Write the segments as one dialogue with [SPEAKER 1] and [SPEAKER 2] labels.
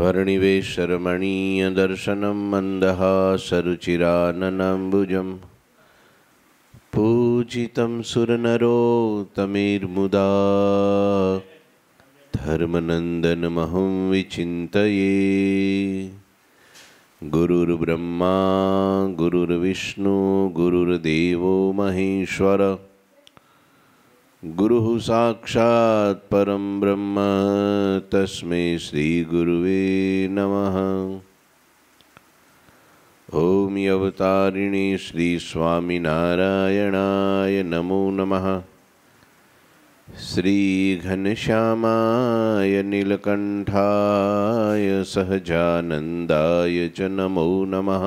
[SPEAKER 1] वर्णिवेशरमणीयदर्शनं मन्दहासरुचिराननाम्बुजम् पूजितं सुरनरोतमीर्मुदा धर्मनन्दनमहं विचिन्तये गुरुर्ब्रह्मा गुरुर्विष्णु गुरुर्देवो महेश्वर गुरुः साक्षात् परं ब्रह्म तस्मै श्रीगुरुवे नमः ॐ अवतारिणे श्रीस्वामिनारायणाय नमो नमः श्रीघनश्यामाय नीलकण्ठाय सहजानन्दाय च नमो नमः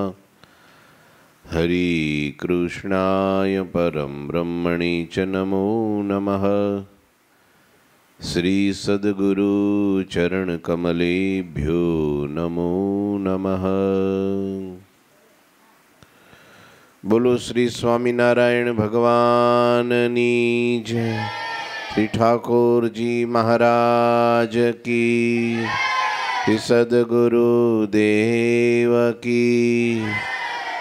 [SPEAKER 1] હરિકૃષ્ણાય પરમ બ્રહ્મણી ચ નમો નમઃ શ્રી સદગુરુ ચરણકમલેભ્યો નમો નમઃ બોલો શ્રી સ્વામિનારાયણ ભગવાનની જય શ્રી ઠાકોરજી મહારાજ કી સદગુરુ દેવ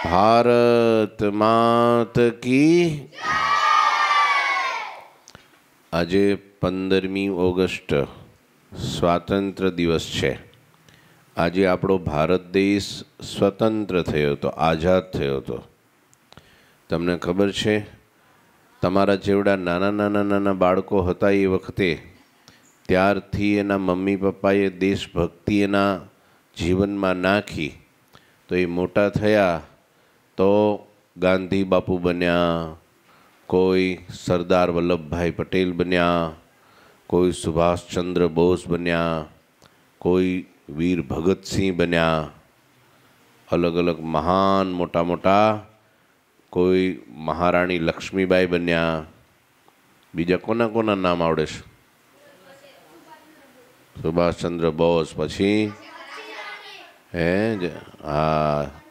[SPEAKER 1] ભારત માત કી આજે પંદરમી ઓગસ્ટ સ્વાતંત્ર્ય દિવસ છે આજે આપણો ભારત દેશ સ્વતંત્ર થયો હતો આઝાદ થયો હતો તમને ખબર છે તમારા જેવડા નાના નાના નાના બાળકો હતા એ વખતે ત્યારથી એના મમ્મી પપ્પાએ દેશભક્તિ એના જીવનમાં નાખી તો એ મોટા થયા તો ગાંધી બાપુ બન્યા કોઈ સરદાર વલ્લભભાઈ પટેલ બન્યા કોઈ સુભાષચંદ્ર બોઝ બન્યા કોઈ વીર ભગતસિંહ બન્યા અલગ અલગ મહાન મોટા મોટા કોઈ મહારાણી લક્ષ્મીબાઈ બન્યા બીજા કોના કોના નામ આવડે છે સુભાષચંદ્ર બોઝ પછી હે હા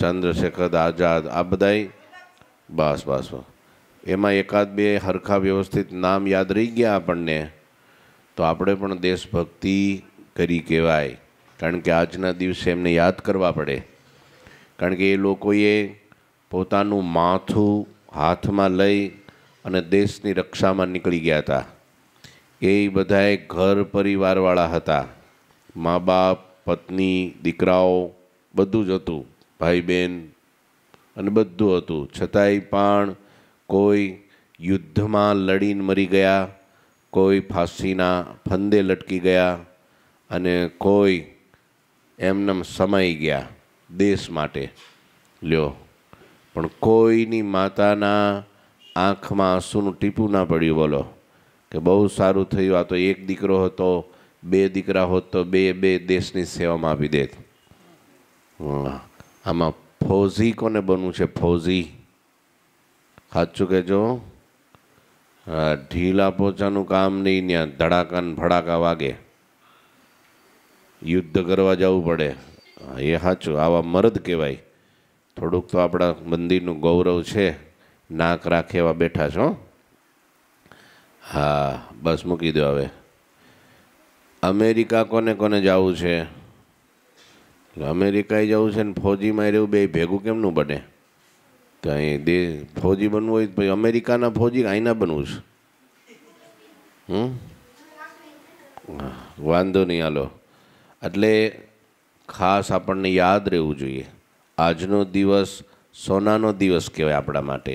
[SPEAKER 1] ચંદ્રશેખર આઝાદ આ બધાય બસ બસ એમાં એકાદ બે હરખા વ્યવસ્થિત નામ યાદ રહી ગયા આપણને તો આપણે પણ દેશભક્તિ કરી કહેવાય કારણ કે આજના દિવસે એમને યાદ કરવા પડે કારણ કે એ લોકોએ પોતાનું માથું હાથમાં લઈ અને દેશની રક્ષામાં નીકળી ગયા હતા એ બધાએ ઘર પરિવારવાળા હતા મા બાપ પત્ની દીકરાઓ બધું જ હતું ભાઈ બહેન અને બધું હતું છતાંય પણ કોઈ યુદ્ધમાં લડીને મરી ગયા કોઈ ફાંસીના ફંદે લટકી ગયા અને કોઈ એમનેમ સમાઈ ગયા દેશ માટે લ્યો પણ કોઈની માતાના આંખમાં આંસુનું ટીપું ના પડ્યું બોલો કે બહુ સારું થયું આ તો એક દીકરો હતો બે દીકરા હોત તો બે બે દેશની સેવામાં આપી દેત હા આમાં ફૌઝી કોને બનવું છે ફોઝી સાચું કહેજો ઢીલા પોચાનું કામ નહીં ત્યાં ધડાકાન ફડાકા વાગે યુદ્ધ કરવા જવું પડે એ સાચું આવા મરદ કહેવાય થોડુંક તો આપણા મંદિરનું ગૌરવ છે નાક રાખે એવા બેઠા છો હા બસ મૂકી દો હવે અમેરિકા કોને કોને જવું છે એટલે અમેરિકાએ જવું છે ને ફોજીમાં રહેવું બે ભેગું કેમનું બને તો અહીં દે ફોજી બનવું હોય તો પછી અમેરિકાના ફોજી અહીં ના બનવું છે હમ વાંધો નહીં હાલો એટલે ખાસ આપણને યાદ રહેવું જોઈએ આજનો દિવસ સોનાનો દિવસ કહેવાય આપણા માટે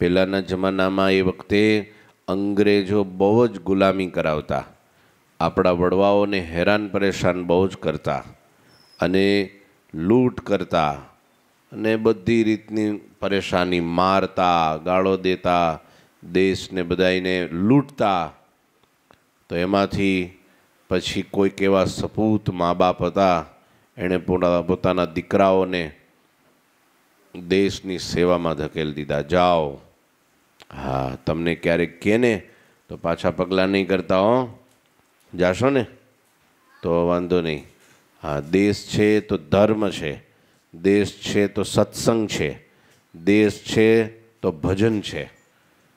[SPEAKER 1] પહેલાંના જમાનામાં એ વખતે અંગ્રેજો બહુ જ ગુલામી કરાવતા આપણા વડવાઓને હેરાન પરેશાન બહુ જ કરતા અને લૂંટ કરતા અને બધી રીતની પરેશાની મારતા ગાળો દેતા દેશને બધાઈને લૂંટતા તો એમાંથી પછી કોઈક એવા સપૂત મા બાપ હતા એણે પોતાના દીકરાઓને દેશની સેવામાં ધકેલ દીધા જાઓ હા તમને ક્યારેક કે ને તો પાછા પગલાં નહીં કરતા હો જાશો ને તો વાંધો નહીં હા દેશ છે તો ધર્મ છે દેશ છે તો સત્સંગ છે દેશ છે તો ભજન છે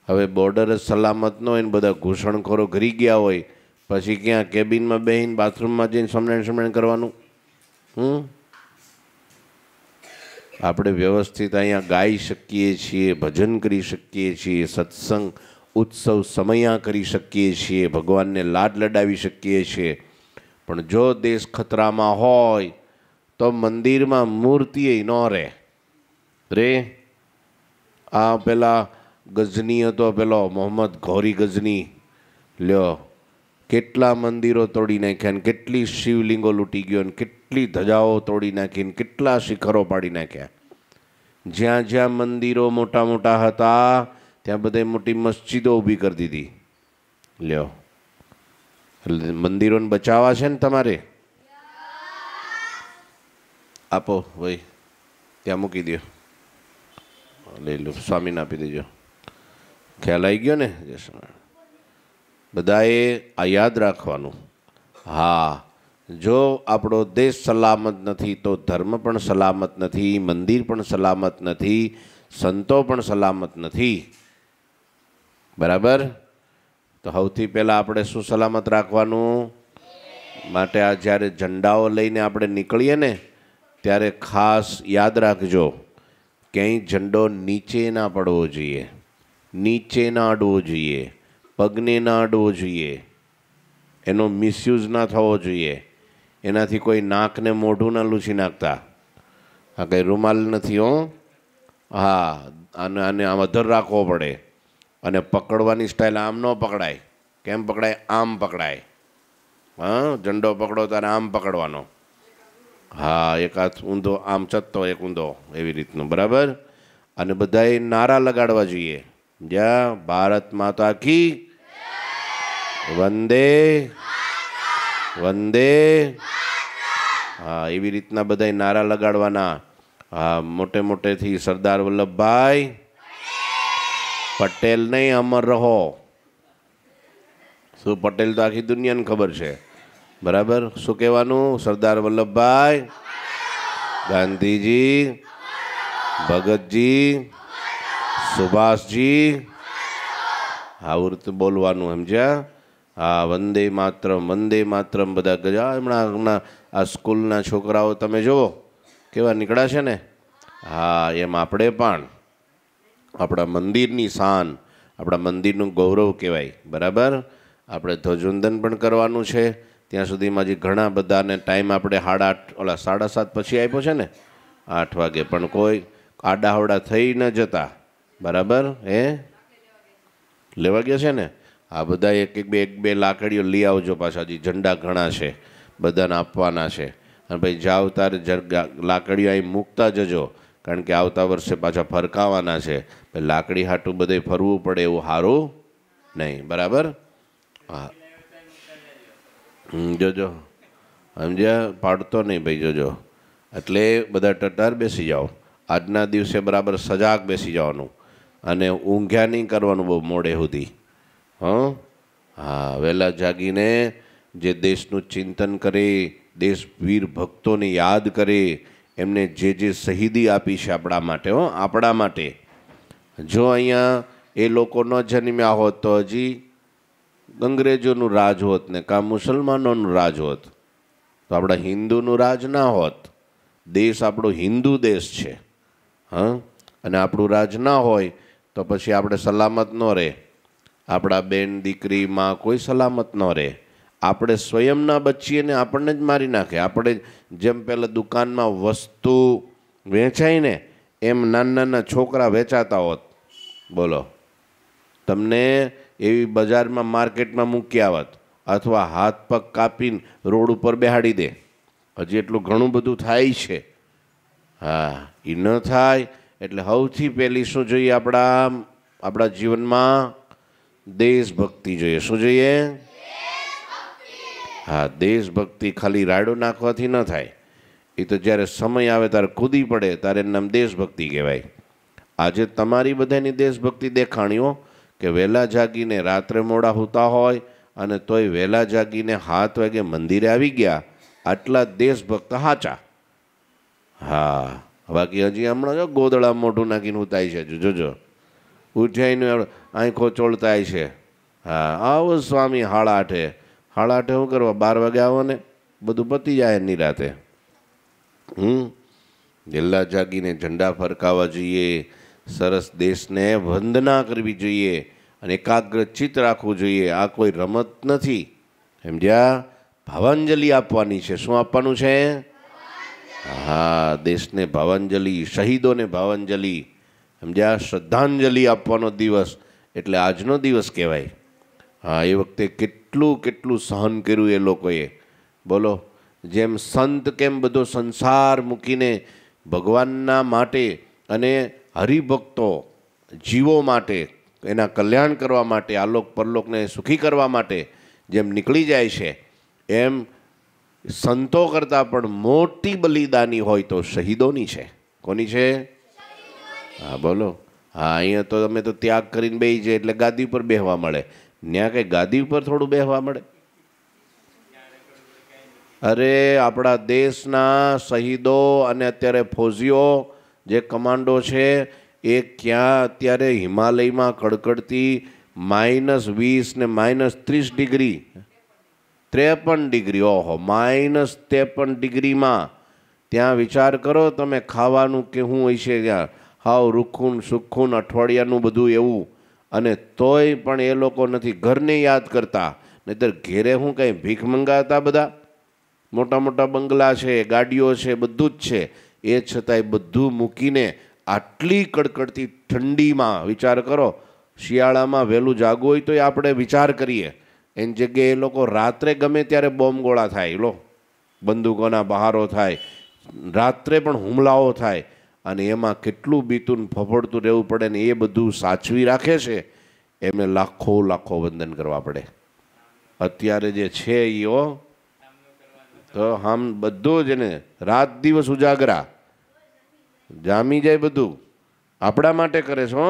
[SPEAKER 1] હવે બોર્ડર જ સલામત ન હોય ને બધા ઘૂસણખોરો ઘરી ગયા હોય પછી ક્યાં કેબિનમાં બેહીને બાથરૂમમાં જઈને સમરણ સમરણ કરવાનું હમ આપણે વ્યવસ્થિત અહીંયા ગાઈ શકીએ છીએ ભજન કરી શકીએ છીએ સત્સંગ ઉત્સવ સમયા કરી શકીએ છીએ ભગવાનને લાડ લડાવી શકીએ છીએ પણ જો દેશ ખતરામાં હોય તો મંદિરમાં મૂર્તિ એ ન રહે રે આ પેલા ગઝની હતો પેલો મોહમ્મદ ઘોરી ગઝની લ્યો કેટલા મંદિરો તોડી નાખ્યા ને કેટલી શિવલિંગો લૂંટી ગયો ને કેટલી ધજાઓ તોડી નાખીને કેટલા શિખરો પાડી નાખ્યા જ્યાં જ્યાં મંદિરો મોટા મોટા હતા ત્યાં બધે મોટી મસ્જિદો ઊભી કરી દીધી લ્યો એટલે મંદિરોને બચાવવા છે ને તમારે આપો ભાઈ ત્યાં મૂકી દો લઈ લો સ્વામીને આપી દેજો ખ્યાલ આવી ગયો ને જય બધાએ આ યાદ રાખવાનું હા જો આપણો દેશ સલામત નથી તો ધર્મ પણ સલામત નથી મંદિર પણ સલામત નથી સંતો પણ સલામત નથી બરાબર તો સૌથી પહેલાં આપણે શું સલામત રાખવાનું માટે આ જ્યારે ઝંડાઓ લઈને આપણે નીકળીએ ને ત્યારે ખાસ યાદ રાખજો ક્યાંય ઝંડો નીચે ના પડવો જોઈએ નીચે ના અડવો જોઈએ પગને ના અડવો જોઈએ એનો મિસયુઝ ના થવો જોઈએ એનાથી કોઈ નાકને મોઢું ના લૂછી નાખતા આ કંઈ રૂમાલ નથી હો હા અને આને આમ અધર રાખવો પડે અને પકડવાની સ્ટાઇલ આમ ન પકડાય કેમ પકડાય આમ પકડાય હા ઝંડો પકડો ત્યારે આમ પકડવાનો હા એક હાથ ઊંધો આમ ચત્તો એક ઊંધો એવી રીતનું બરાબર અને બધાએ નારા લગાડવા જોઈએ જ્યાં ભારત માતા આખી વંદે વંદે હા એવી રીતના બધાએ નારા લગાડવાના હા મોટે મોટેથી સરદાર વલ્લભભાઈ પટેલ નહીં અમર રહો શું પટેલ તો આખી દુનિયાને ખબર છે બરાબર શું કહેવાનું સરદાર વલ્લભભાઈ ગાંધીજી ભગતજી સુભાષજી આવું તો બોલવાનું સમજ્યા હા વંદે માતરમ વંદે માત્રમ બધા ગજા હમણાં હમણાં આ સ્કૂલના છોકરાઓ તમે જુઓ કેવા નીકળ્યા છે ને હા એમ આપણે પણ આપણા મંદિરની શાન આપણા મંદિરનું ગૌરવ કહેવાય બરાબર આપણે ધ્વજવંદન પણ કરવાનું છે ત્યાં સુધીમાં જે ઘણા બધાને ટાઈમ આપણે સાડા આઠ ઓલા સાડા સાત પછી આપ્યો છે ને આઠ વાગે પણ કોઈ આડાહવડા થઈ ન જતા બરાબર એ લેવા ગયા છે ને આ બધા એક એક બે એક બે લાકડીઓ લઈ આવજો પાછા હજી ઝંડા ઘણા છે બધાને આપવાના છે અને ભાઈ જાઓ તારે લાકડીઓ અહીં મૂકતા જજો કારણ કે આવતા વર્ષે પાછા ફરકાવાના છે લાકડી હાટું બધે ફરવું પડે એવું સારું નહીં બરાબર હા જોજો સમજ્યા પાડતો નહીં ભાઈ જોજો એટલે બધા ટટાર બેસી જાઓ આજના દિવસે બરાબર સજાગ બેસી જવાનું અને ઊંઘ્યા નહીં કરવાનું બહુ મોડે સુધી હં હા વહેલા જાગીને જે દેશનું ચિંતન કરે દેશ વીર ભક્તોને યાદ કરે એમને જે જે શહીદી આપી છે આપણા માટે હો આપણા માટે જો અહીંયા એ લોકો ન જન્મ્યા હોત તો હજી અંગ્રેજોનું રાજ હોત ને કાં મુસલમાનોનું રાજ હોત તો આપણા હિન્દુનું રાજ ના હોત દેશ આપણો હિન્દુ દેશ છે હં અને આપણું રાજ ના હોય તો પછી આપણે સલામત ન રહે આપણા બેન દીકરીમાં કોઈ સલામત ન રહે આપણે સ્વયંના ના બચીએ ને આપણને જ મારી નાખે આપણે જેમ પહેલાં દુકાનમાં વસ્તુ વેચાઈને એમ નાના નાના છોકરા વેચાતા હોત બોલો તમને એવી બજારમાં માર્કેટમાં મૂકી આવત અથવા હાથ પગ કાપીને રોડ ઉપર બેહાડી દે હજી એટલું ઘણું બધું થાય છે હા એ ન થાય એટલે સૌથી પહેલી શું જોઈએ આપણા આપણા જીવનમાં દેશભક્તિ જોઈએ શું જોઈએ હા દેશભક્તિ ખાલી રાડો નાખવાથી ન થાય એ તો જ્યારે સમય આવે ત્યારે કૂદી પડે ત્યારે નામ દેશભક્તિ કહેવાય આજે તમારી બધાની દેશભક્તિ દેખાણીઓ કે વહેલા જાગીને રાત્રે મોડા હોતા હોય અને તોય વહેલા જાગીને હાથ વાગે મંદિરે આવી ગયા આટલા દેશભક્ત હાચા હા બાકી હજી હમણાં જો ગોદળા મોઢું નાખીને ઉતાય છે જોજો ઉઠાઈને આંખો ચોળતાય છે હા આવો સ્વામી હાળાઠે હાળાઠે શું કરવા બાર વાગે આવો ને બધું પતી જાય એની રાતે હમ દિલ્લા જાગીને ઝંડા ફરકાવવા જોઈએ સરસ દેશને વંદના કરવી જોઈએ અને એકાગ્રચિત રાખવું જોઈએ આ કોઈ રમત નથી સમજ્યા ભાવાંજલિ આપવાની છે શું આપવાનું છે હા દેશને ભાવાંજલિ શહીદોને ભાવાંજલિ સમજ્યા શ્રદ્ધાંજલિ આપવાનો દિવસ એટલે આજનો દિવસ કહેવાય હા એ વખતે કેટલું કેટલું સહન કર્યું એ લોકોએ બોલો જેમ સંત કેમ બધો સંસાર મૂકીને ભગવાનના માટે અને હરિભક્તો જીવો માટે એના કલ્યાણ કરવા માટે આલોક પરલોકને સુખી કરવા માટે જેમ નીકળી જાય છે એમ સંતો કરતાં પણ મોટી બલિદાની હોય તો શહીદોની છે કોની છે હા બોલો હા અહીંયા તો અમે તો ત્યાગ કરીને બેસી જાય એટલે ગાદી ઉપર બેહવા મળે ત્યાં કંઈ ગાદી ઉપર થોડું બેહવા મળે અરે આપણા દેશના શહીદો અને અત્યારે ફોજીઓ જે કમાન્ડો છે એ ક્યાં અત્યારે હિમાલયમાં કડકડતી માઇનસ વીસ ને માઇનસ ત્રીસ ડિગ્રી ત્રેપન ડિગ્રી ઓહો માઇનસ ત્રેપન ડિગ્રીમાં ત્યાં વિચાર કરો તમે ખાવાનું કેવું હોય છે ત્યાં હાવ રૂખું સુખું અઠવાડિયાનું બધું એવું અને તોય પણ એ લોકો નથી ઘરને યાદ કરતા નહીતર ઘેરે હું કંઈ ભીખ મંગાવતા બધા મોટા મોટા બંગલા છે ગાડીઓ છે બધું જ છે એ છતાંય બધું મૂકીને આટલી કડકડતી ઠંડીમાં વિચાર કરો શિયાળામાં વહેલું જાગવું હોય તો એ આપણે વિચાર કરીએ એની જગ્યાએ એ લોકો રાત્રે ગમે ત્યારે બોમ્બ ગોળા થાય લો બંદૂકોના બહારો થાય રાત્રે પણ હુમલાઓ થાય અને એમાં કેટલું બીતું ફફડતું રહેવું પડે ને એ બધું સાચવી રાખે છે એમને લાખો લાખો વંદન કરવા પડે અત્યારે જે છે એ તો આમ બધો જ ને રાત દિવસ ઉજાગરા જામી જાય બધું આપણા માટે કરે છે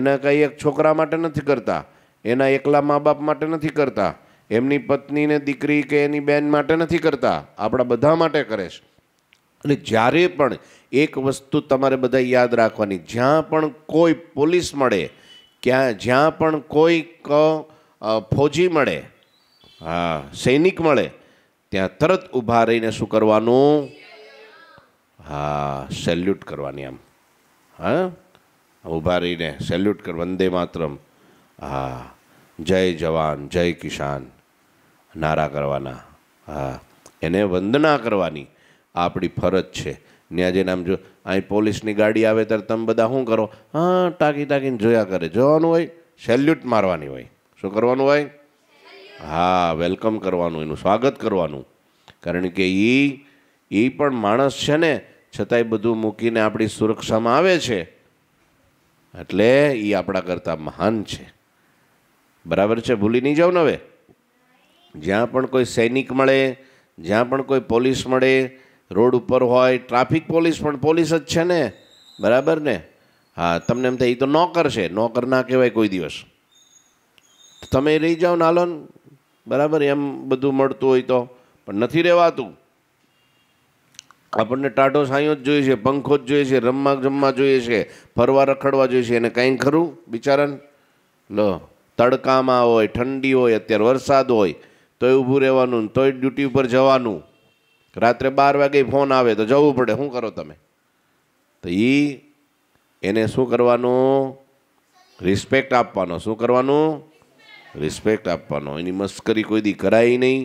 [SPEAKER 1] એના કાંઈ એક છોકરા માટે નથી કરતા એના એકલા મા બાપ માટે નથી કરતા એમની પત્નીને દીકરી કે એની બહેન માટે નથી કરતા આપણા બધા માટે કરે છે અને જ્યારે પણ એક વસ્તુ તમારે બધા યાદ રાખવાની જ્યાં પણ કોઈ પોલીસ મળે ક્યાં જ્યાં પણ કોઈ ફોજી મળે હા સૈનિક મળે ત્યાં તરત ઊભા રહીને શું કરવાનું હા સેલ્યુટ કરવાની આમ હા ઊભા રહીને સેલ્યુટ કર વંદે માતરમ હા જય જવાન જય કિસાન નારા કરવાના હા એને વંદના કરવાની આપણી ફરજ છે ત્યાં જઈને આમ જો અહીં પોલીસની ગાડી આવે ત્યારે તમે બધા શું કરો હા ટાંકી ટાંકીને જોયા કરે જોવાનું હોય સેલ્યુટ મારવાની હોય શું કરવાનું હોય હા વેલકમ કરવાનું એનું સ્વાગત કરવાનું કારણ કે એ એ પણ માણસ છે ને છતાંય બધું મૂકીને આપણી સુરક્ષામાં આવે છે એટલે એ આપણા કરતાં મહાન છે બરાબર છે ભૂલી નહીં જાઓ ને હવે જ્યાં પણ કોઈ સૈનિક મળે જ્યાં પણ કોઈ પોલીસ મળે રોડ ઉપર હોય ટ્રાફિક પોલીસ પણ પોલીસ જ છે ને બરાબર ને હા તમને એમ થાય એ તો નોકર છે નોકર ના કહેવાય કોઈ દિવસ તમે રહી જાઓ નાલોન બરાબર એમ બધું મળતું હોય તો પણ નથી રહેવાતું આપણને ટાટો સાંયો જ જોઈએ છે પંખો જ જોઈએ છે રમવા જમવા જોઈએ છે ફરવા રખડવા જોઈએ છે એને કંઈ ખરું બિચારાને લો તડકામાં હોય ઠંડી હોય અત્યારે વરસાદ હોય તોય ઊભું રહેવાનું તોય ડ્યુટી ઉપર જવાનું રાત્રે બાર વાગે ફોન આવે તો જવું પડે શું કરો તમે તો એ એને શું કરવાનું રિસ્પેક્ટ આપવાનો શું કરવાનું રિસ્પેક્ટ આપવાનો એની મસ્કરી કોઈ દી કરાય નહીં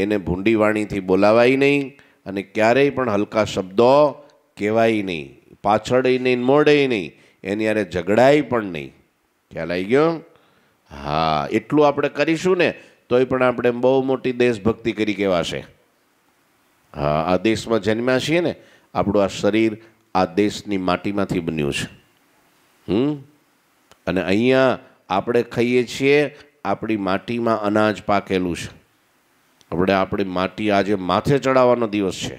[SPEAKER 1] એને ભૂંડી વાણીથી બોલાવાય નહીં અને ક્યારેય પણ હલકા શબ્દો કહેવાય નહીં પાછળ નહીં મોડે નહીં એની યારે ઝઘડાય પણ નહીં ખ્યાલ આવી ગયો હા એટલું આપણે કરીશું ને તોય પણ આપણે બહુ મોટી દેશભક્તિ કરી કહેવાશે હા આ દેશમાં જન્મ્યા છીએ ને આપણું આ શરીર આ દેશની માટીમાંથી બન્યું છે હમ અને અહીંયા આપણે ખાઈએ છીએ આપણી માટીમાં અનાજ પાકેલું છે આપણે આપણી માટી આજે માથે ચડાવવાનો દિવસ છે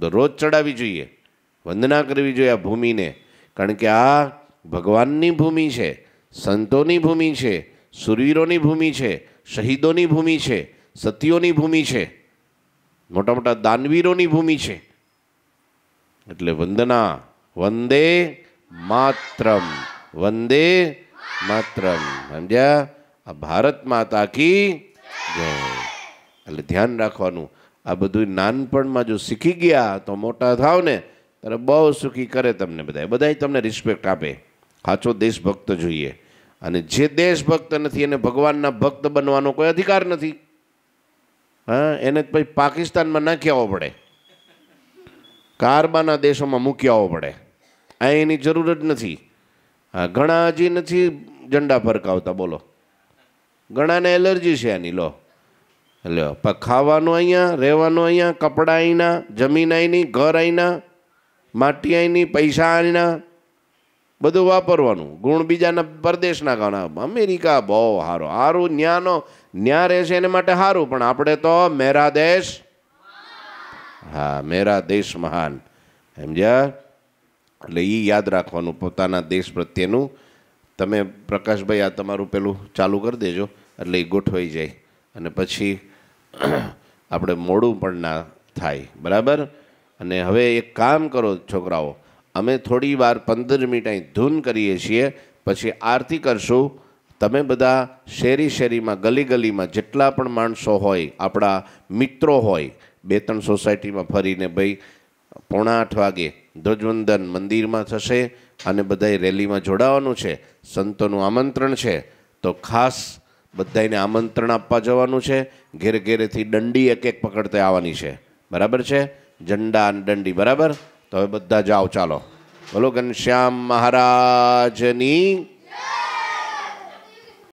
[SPEAKER 1] તો રોજ ચડાવવી જોઈએ વંદના કરવી જોઈએ આ ભૂમિને કારણ કે આ ભગવાનની ભૂમિ છે સંતોની ભૂમિ છે સુરવીરોની ભૂમિ છે શહીદોની ભૂમિ છે સતીઓની ભૂમિ છે મોટા મોટા દાનવીરોની ભૂમિ છે એટલે વંદના વંદે માત્રમ વંદે માત્રમ સમજ્યા આ ભારત માતા કી જય એટલે ધ્યાન રાખવાનું આ બધું નાનપણમાં જો શીખી ગયા તો મોટા થાવ ને ત્યારે બહુ સુખી કરે તમને બધા બધાય તમને રિસ્પેક્ટ આપે સાચો દેશભક્ત જોઈએ અને જે દેશભક્ત નથી એને ભગવાનના ભક્ત બનવાનો કોઈ અધિકાર નથી હા એને પછી પાકિસ્તાનમાં નાખી આવવો પડે કારબાના દેશોમાં મૂકી આવવો પડે આ એની જરૂર જ નથી હા ઘણા હજી નથી ઝંડા ફરકાવતા બોલો ઘણાને એલર્જી છે આની લો લ્યો પણ ખાવાનું અહીંયા રહેવાનું અહીંયા કપડાં અહીંના જમીન અહીંની ઘર અહીંના માટી અહીંની પૈસા અહીંના બધું વાપરવાનું ગુણ બીજાના પરદેશના ગાના અમેરિકા બહુ સારો સારું ન્યાનો ન્યા રહેશે એને માટે સારું પણ આપણે તો મેરા દેશ હા મેરા દેશ મહાન સમજ્યા એટલે એ યાદ રાખવાનું પોતાના દેશ પ્રત્યેનું તમે પ્રકાશભાઈ આ તમારું પેલું ચાલુ કરી દેજો એટલે એ ગોઠવાઈ જાય અને પછી આપણે મોડું પણ ના થાય બરાબર અને હવે એક કામ કરો છોકરાઓ અમે થોડી વાર પંદર મિનિટ અહીં ધૂન કરીએ છીએ પછી આરતી કરશું તમે બધા શેરી શેરીમાં ગલી ગલીમાં જેટલા પણ માણસો હોય આપણા મિત્રો હોય બે ત્રણ સોસાયટીમાં ફરીને ભાઈ પોણા આઠ વાગે ધ્વજવંદન મંદિરમાં થશે અને બધાએ રેલીમાં જોડાવાનું છે સંતોનું આમંત્રણ છે તો ખાસ બધાને આમંત્રણ આપવા જવાનું છે ઘેર ઘેરેથી દંડી એક એક પકડતે આવવાની છે બરાબર છે ઝંડા અને દંડી બરાબર તો હવે બધા જાઓ ચાલો બોલો ઘનશ્યામ મહારાજની